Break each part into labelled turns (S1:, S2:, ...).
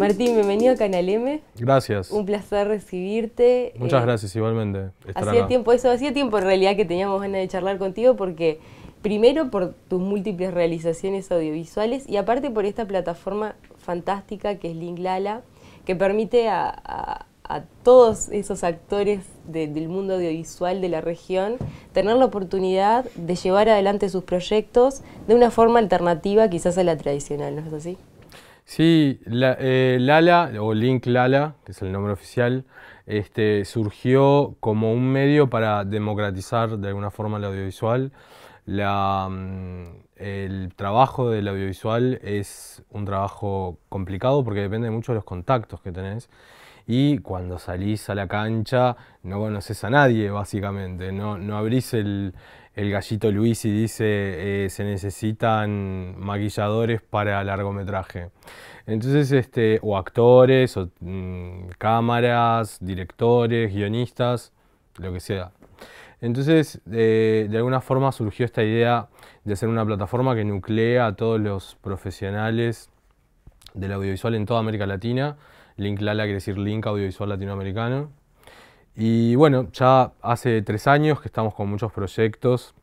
S1: Martín, bienvenido a Canal M. Gracias. Un placer recibirte. Muchas eh,
S2: gracias, igualmente. Hacía tiempo,
S1: eso hacía tiempo en realidad que teníamos ganas de charlar contigo porque, primero, por tus múltiples realizaciones audiovisuales y aparte por esta plataforma fantástica que es Linglala que permite a, todos esos actores del mundo audiovisual de la región tener la oportunidad de llevar adelante sus proyectos de una forma alternativa quizás a la tradicional, ¿no es así?
S2: Sí, la, eh, Lala o Link Lala, que es el nombre oficial, este, surgió como un medio para democratizar de alguna forma el audiovisual. La, mm, el trabajo del audiovisual es un trabajo complicado porque depende mucho de los contactos que tenés y cuando salís a la cancha no conoces a nadie, básicamente. No, no abrís el, el gallito Luis y dice eh, se necesitan maquilladores para largometraje. Entonces, este, o actores, o mm, cámaras, directores, guionistas, lo que sea. Entonces, eh, de alguna forma surgió esta idea de hacer una plataforma que nuclea a todos los profesionales del audiovisual en toda América Latina. Link Lala quiere decir Link Audiovisual Latinoamericano. Y bueno, ya hace tres años que estamos con muchos proyectos.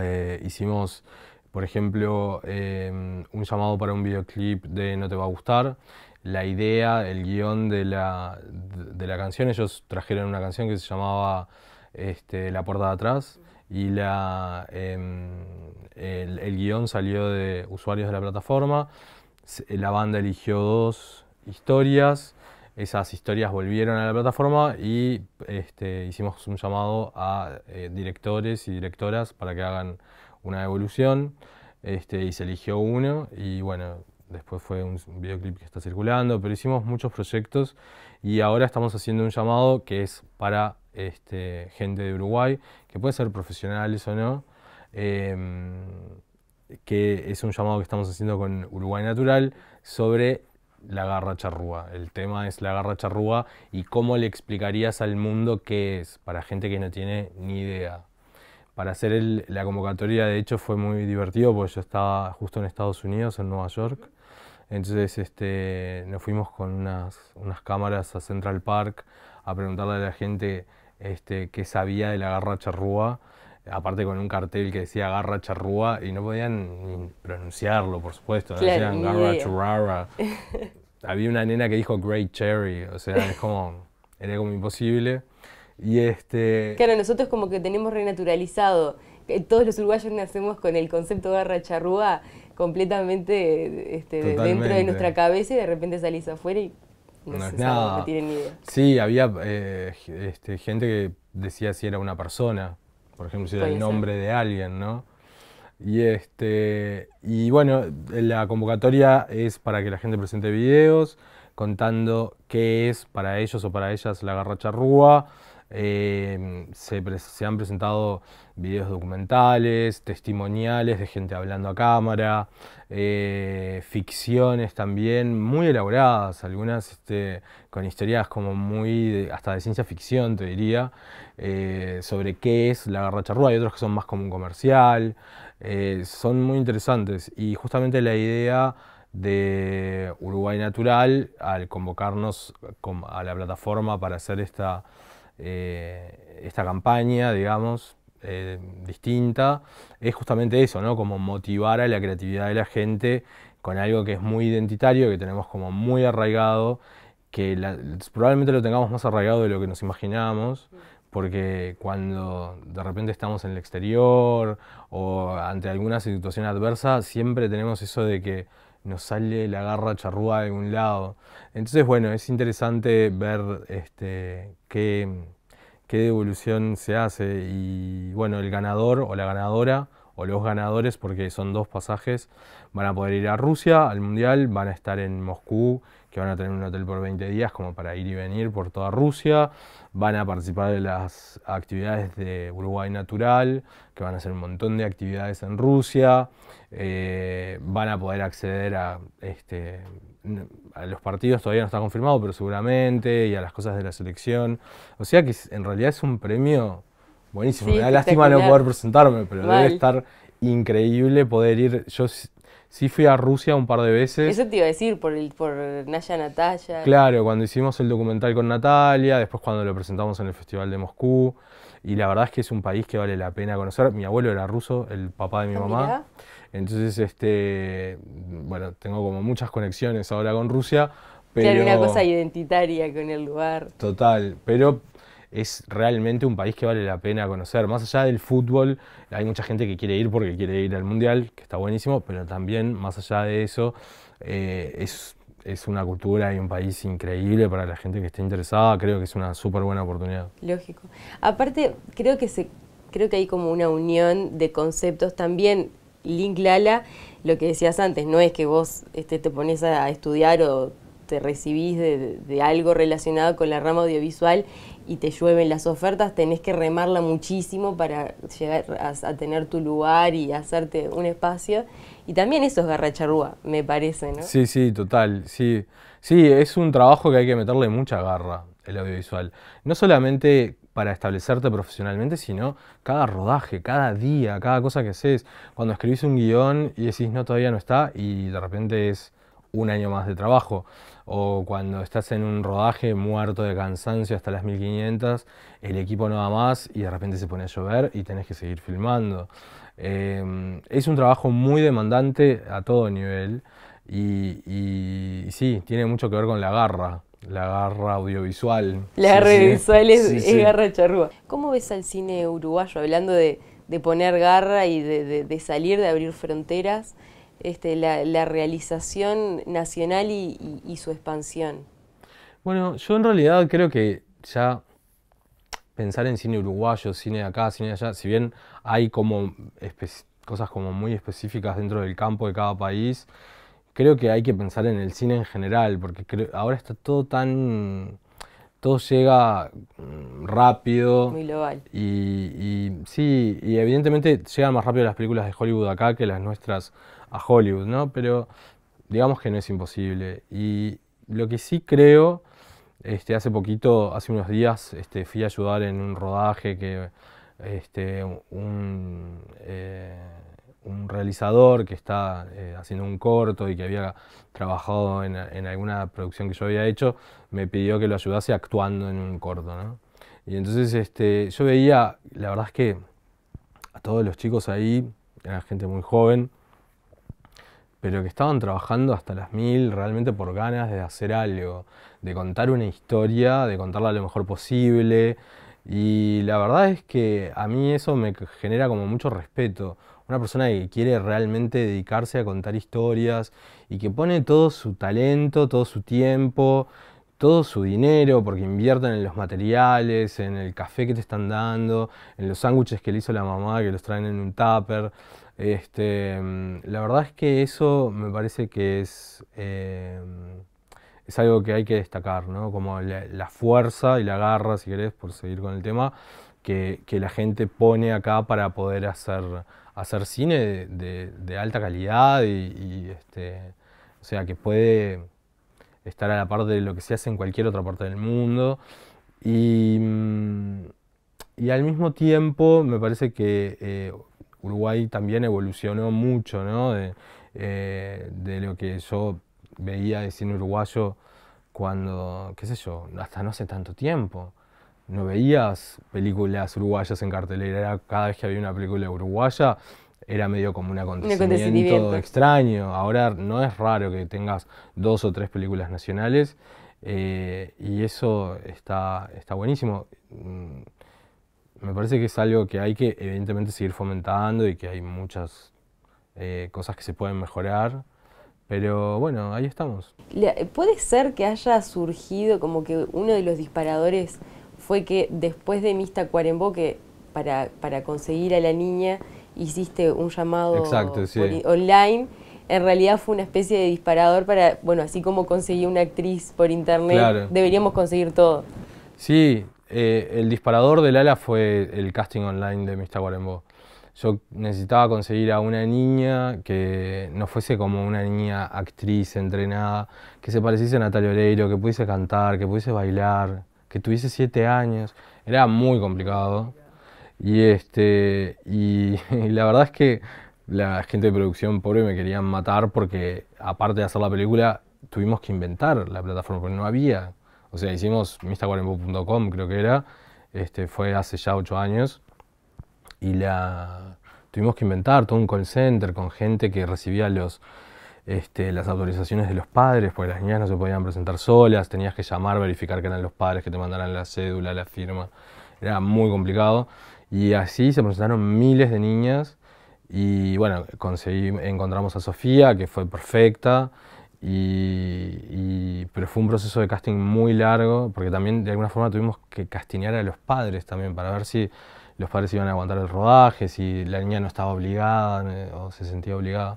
S2: Eh, hicimos, por ejemplo, em, un llamado para un videoclip de No te va a gustar. La idea, el guión de la, canción, ellos trajeron una canción que se llamaba este, La puerta de atrás y la, em, el, el, guión salió de usuarios de la plataforma. La banda eligió dos historias esas historias volvieron a la plataforma y este, hicimos un llamado a eh, directores y directoras para que hagan una evolución. Este, y se eligió uno y bueno, después fue un videoclip que está circulando, pero hicimos muchos proyectos y ahora estamos haciendo un llamado que es para este, gente de Uruguay, que puede ser profesionales o no, em, que es un llamado que estamos haciendo con Uruguay Natural sobre la garra charrúa. El tema es la garra charrúa y cómo le explicarías al mundo qué es, para gente que no tiene ni idea. Para hacer la convocatoria, de hecho, fue muy divertido porque yo estaba justo en Estados Unidos, en Nueva York. Entonces este, nos fuimos con unas, cámaras a Central Park a preguntarle a la gente este, qué sabía de la garra charrúa aparte con un cartel que decía garra charrúa y no podían pronunciarlo, por supuesto, decían garra churrara. había una nena que dijo Great Cherry, o sea, es como, era como imposible. Y este...
S1: Claro, nosotros como que tenemos renaturalizado, todos los uruguayos nacemos con el concepto de garra charrúa completamente este, dentro de nuestra cabeza y de repente salís afuera y no, es nada. tienen idea.
S2: Sí, había eh, este, gente que decía si era una persona, por ejemplo, si era el nombre de alguien, ¿no? Y, este, y bueno, la convocatoria es para que la gente presente videos contando qué es para ellos o para ellas la garracha rúa, Em, se, han presentado videos documentales, testimoniales de gente hablando a cámara, eh, ficciones también muy elaboradas, algunas este, con historias como muy, hasta de ciencia ficción te diría, eh, sobre qué es la garracha rúa, y otros que son más como un comercial, eh, son muy interesantes y justamente la idea de Uruguay Natural al convocarnos a la plataforma para hacer esta eh, esta campaña, digamos, eh, distinta, es justamente eso, ¿no? Como motivar a la creatividad de la gente con algo que es muy identitario, que tenemos como muy arraigado, que probablemente lo tengamos más arraigado de lo que nos imaginamos, porque cuando de repente estamos en el exterior o ante alguna situación adversa, siempre tenemos eso de que nos sale la garra charrúa de un lado. Entonces, bueno, es interesante ver este, qué, qué devolución se hace y, bueno, el ganador o la ganadora o los ganadores, porque son dos pasajes, van a poder ir a Rusia, al Mundial, van a estar en Moscú que van a tener un hotel por 20 días como para ir y venir por toda Rusia, van a participar de las actividades de Uruguay Natural, que van a hacer un montón de actividades en Rusia, eh, van a poder acceder a, este, a los partidos, todavía no está confirmado, pero seguramente, y a las cosas de la selección. O sea que en realidad es un premio buenísimo. Me da lástima no poder presentarme, pero debe estar increíble poder ir. Sí fui a Rusia un par de veces. Eso
S1: te iba a decir, por, el, por Naya Natalia.
S2: Claro, cuando hicimos el documental con Natalia, después cuando lo presentamos en el Festival de Moscú. Y la verdad es que es un país que vale la pena conocer. Mi abuelo era ruso, el papá de mi ah, mamá. Entonces, este, bueno, tengo como muchas conexiones ahora con Rusia. Pero, claro, una cosa
S1: identitaria con el lugar.
S2: Total, pero es realmente un país que vale la pena conocer. Más allá del fútbol, hay mucha gente que quiere ir porque quiere ir al Mundial, que está buenísimo, pero también más allá de eso, eh, es, es, una cultura y un país increíble para la gente que esté interesada. Creo que es una súper buena oportunidad.
S1: Lógico. Aparte, creo que, se, creo que hay como una unión de conceptos también. Link Lala, lo que decías antes, no es que vos este, te pones a estudiar o te recibís de, de, algo relacionado con la rama audiovisual y te llueven las ofertas, tenés que remarla muchísimo para llegar a, tener tu lugar y hacerte un espacio. Y también eso es garracharrúa, me parece, ¿no? Sí,
S2: sí, total, sí. Sí, es un trabajo que hay que meterle mucha garra, el audiovisual. No solamente para establecerte profesionalmente, sino cada rodaje, cada día, cada cosa que haces. Cuando escribís un guión y decís, no, todavía no está, y de repente es un año más de trabajo. O cuando estás en un rodaje muerto de cansancio hasta las 1500, el equipo no da más y de repente se pone a llover y tenés que seguir filmando. Em, es un trabajo muy demandante a todo nivel y, sí, tiene mucho que ver con la garra la garra audiovisual. La garra audiovisual es, garra
S1: charrúa. ¿Cómo ves al cine uruguayo, hablando de, poner garra y de, salir, de abrir fronteras? Este, la, realización nacional y, su expansión?
S2: Bueno, yo en realidad creo que ya pensar en cine uruguayo, cine acá, cine allá, si bien hay como cosas como muy específicas dentro del campo de cada país, creo que hay que pensar en el cine en general, porque ahora está todo tan todo llega mm, rápido. Muy global. Y, y, sí, y evidentemente llegan más rápido las películas de Hollywood acá que las nuestras a Hollywood, ¿no? Pero digamos que no es imposible. Y lo que sí creo, este, hace poquito, hace unos días, este, fui a ayudar en un rodaje que este, un, eh, realizador que está eh, haciendo un corto y que había trabajado en, alguna producción que yo había hecho, me pidió que lo ayudase actuando en un corto, ¿no? Y entonces este, yo veía, la verdad es que a todos los chicos ahí, era gente muy joven, pero que estaban trabajando hasta las mil realmente por ganas de hacer algo, de contar una historia, de contarla lo mejor posible. Y la verdad es que a mí eso me genera como mucho respeto. Una persona que quiere realmente dedicarse a contar historias y que pone todo su talento, todo su tiempo, todo su dinero, porque invierten en los materiales, en el café que te están dando, en los sándwiches que le hizo la mamá, que los traen en un tupper. Este, mm, la verdad es que eso me parece que es, eh, es algo que hay que destacar, como la, fuerza y la garra, si querés, por seguir con el tema, que, la gente pone acá para poder hacer, hacer cine de, alta calidad y, este, o sea, que puede estar a la par de lo que se hace en cualquier otra parte del mundo. Y, mm, al mismo tiempo me parece que... Eh, Uruguay también evolucionó mucho ¿no? Eh, de, lo que yo veía de cine uruguayo cuando, qué sé yo, hasta no hace tanto tiempo. No veías películas uruguayas en cartelera, cada vez que había una película uruguaya era medio como un acontecimiento, un acontecimiento, extraño. Ahora no es raro que tengas dos o tres películas nacionales eh, y eso está, está buenísimo. Mm, me parece que es algo que hay que evidentemente seguir fomentando y que hay muchas eh, cosas que se pueden mejorar. Pero bueno, ahí estamos.
S1: ¿Puede ser que haya surgido como que uno de los disparadores fue que después de Mista Cuarembó, que para, para conseguir a la niña hiciste un llamado online, en realidad fue una especie de disparador para, bueno, así como conseguí una actriz por internet, deberíamos conseguir todo.
S2: Sí, eh, el disparador del ala fue el casting online de Mista Yo necesitaba conseguir a una niña que no fuese como una niña actriz entrenada, que se pareciese a Natalia Oreiro, que pudiese cantar, que pudiese bailar, que tuviese siete años. Era muy complicado. Y, este, y la verdad es que la gente de producción pobre me querían matar porque aparte de hacer la película tuvimos que inventar la plataforma, porque no había. O sea, hicimos mistaguarembó.com, creo que era, este, fue hace ya ocho años, y la tuvimos que inventar todo un call center con gente que recibía este, las autorizaciones de los padres, porque las niñas no se podían presentar solas, tenías que llamar, verificar que eran los padres, que te mandaran la cédula, la firma, era muy complicado. Y así se presentaron miles de niñas y bueno, encontramos a Sofía, que fue perfecta, y, pero fue un proceso de casting muy largo, porque también de alguna forma tuvimos que castinear a los padres también para ver si los padres iban a aguantar el rodaje, si la niña no estaba obligada eh, o se sentía obligada.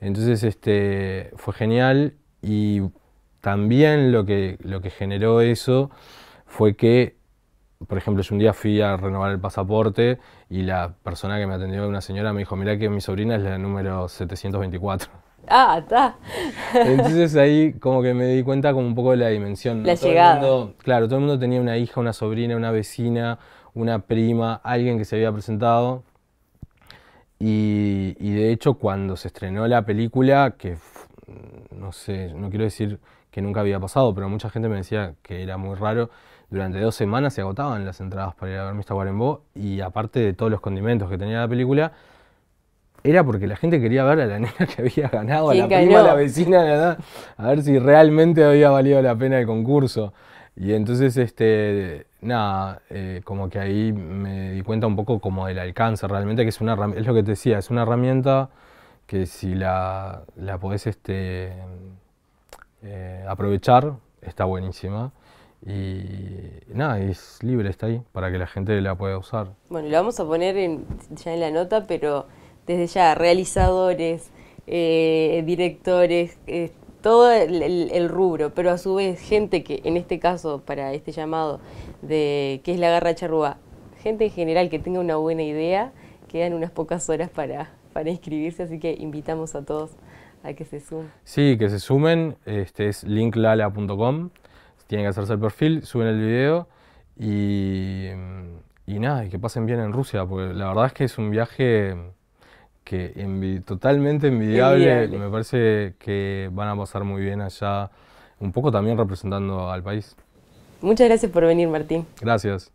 S2: Entonces este, fue genial y también lo que, lo que generó eso fue que, por ejemplo, yo un día fui a renovar el pasaporte y la persona que me atendió, una señora, me dijo, mira que mi sobrina es la número 724.
S1: Ah, está. Entonces
S2: ahí como que me di cuenta como un poco de la dimensión. La llegada. claro, todo el mundo tenía una hija, una sobrina, una vecina, una prima, alguien que se había presentado. Y, de hecho cuando se estrenó la película, que no sé, no quiero decir que nunca había pasado, pero mucha gente me decía que era muy raro, durante dos semanas se agotaban las entradas para ir a ver Mr. y aparte de todos los condimentos que tenía la película, era porque la gente quería ver a la nena que había ganado, a la prima, a la vecina, a ver si realmente había valido la pena el concurso. Y entonces, este, nada, eh, como que ahí me di cuenta un poco como del alcance realmente, que es una es lo que te decía, es una herramienta que si la, la podés este, eh, aprovechar, está buenísima. Y nada, es libre, está ahí, para que la gente la pueda usar.
S1: Bueno, lo vamos a poner en, ya en la nota, pero desde ya realizadores, eh, directores, eh, todo el, rubro, pero a su vez gente que en este caso para este llamado de que es la garra charrúa, gente en general que tenga una buena idea, quedan unas pocas horas para, para inscribirse, así que invitamos a todos a que se sumen.
S2: Sí, que se sumen, este es linklala.com, tienen que hacerse el perfil, suben el video y, y nada, y que pasen bien en Rusia, porque la verdad es que es un viaje que totalmente envidiable. Me parece que van a pasar muy bien allá, un poco también representando al país.
S1: Muchas gracias por venir, Martín.
S2: Gracias.